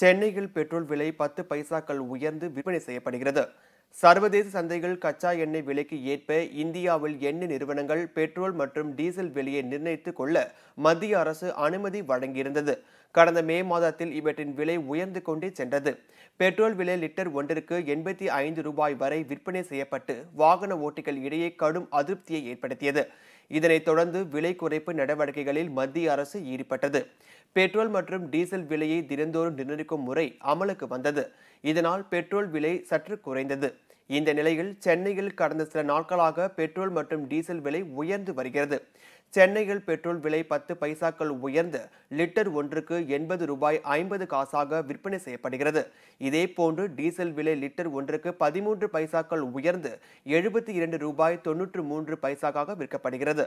சென்னையில் பெட்ரோல் விலை பத்து பைசாக்கள் உயர்ந்து விற்பனை செய்யப்படுகிறது சர்வதேச சந்தைகள் கச்சா எண்ணெய் விலைக்கு ஏற்ப இந்தியாவில் எண்ணெய் நிறுவனங்கள் பெட்ரோல் மற்றும் டீசல் விலையை நிர்ணயித்துக் கொள்ள மத்திய அரசு அனுமதி வழங்கியிருந்தது கடந்த மே மாதத்தில் இவற்றின் விலை உயர்ந்து கொண்டே சென்றது பெட்ரோல் விலை லிட்டர் ஒன்றிற்கு எண்பத்தி ஐந்து ரூபாய் வரை விற்பனை செய்யப்பட்டு வாகன ஓட்டிகள் இடையே கடும் அதிருப்தியை ஏற்படுத்தியது இதனைத் தொடர்ந்து விலை குறைப்பு நடவடிக்கைகளில் மத்திய அரசு ஈடுபட்டது பெட்ரோல் மற்றும் டீசல் விலையை தினந்தோறும் நிர்ணயிக்கும் முறை அமலுக்கு வந்தது இதனால் பெட்ரோல் விலை சற்று குறைந்தது இந்த நிலையில் சென்னையில் கடந்த சில நாட்களாக பெட்ரோல் மற்றும் டீசல் விலை உயர்ந்து வருகிறது சென்னையில் பெட்ரோல் விலை பத்து பைசாக்கள் உயர்ந்து லிட்டர் ஒன்றுக்கு எண்பது ரூபாய் ஐம்பது காசாக விற்பனை செய்யப்படுகிறது இதேபோன்று டீசல் விலை லிட்டர் ஒன்றுக்கு பதிமூன்று பைசாக்கள் உயர்ந்து எழுபத்தி இரண்டு ரூபாய் தொன்னூற்று மூன்று பைசாக்காக விற்கப்படுகிறது